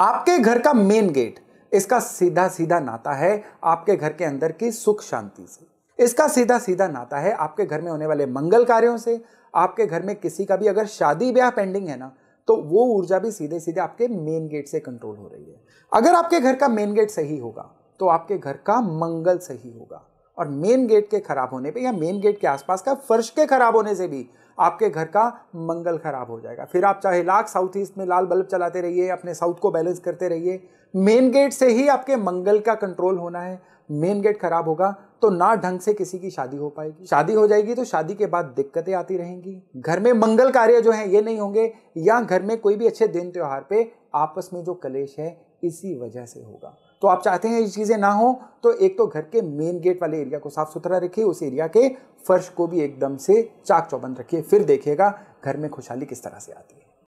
आपके घर का मेन गेट इसका सीधा सीधा नाता है आपके घर के अंदर की सुख शांति से इसका सीधा सीधा नाता है आपके घर में होने वाले मंगल कार्यों से आपके घर में किसी का भी अगर शादी ब्याह पेंडिंग है ना तो वो ऊर्जा भी सीधे सीधे आपके मेन गेट से कंट्रोल हो रही है अगर आपके घर का मेन गेट सही होगा तो आपके घर का मंगल सही होगा और मेन गेट के खराब होने पे या मेन गेट के आसपास का फर्श के खराब होने से भी आपके घर का मंगल खराब हो जाएगा फिर आप चाहे लाख साउथ ईस्ट में लाल बल्ब चलाते रहिए अपने साउथ को बैलेंस करते रहिए मेन गेट से ही आपके मंगल का कंट्रोल होना है मेन गेट खराब होगा तो ना ढंग से किसी की शादी हो पाएगी शादी हो जाएगी तो शादी के बाद दिक्कतें आती रहेंगी घर में मंगल कार्य जो है ये नहीं होंगे या घर में कोई भी अच्छे दिन त्यौहार पे आपस में जो कलेश है इसी वजह से होगा तो आप चाहते हैं ये चीज़ें ना हो तो एक तो घर के मेन गेट वाले एरिया को साफ सुथरा रखिए उस एरिया के फर्श को भी एकदम से चाक चौबंद रखिए फिर देखिएगा घर में खुशहाली किस तरह से आती है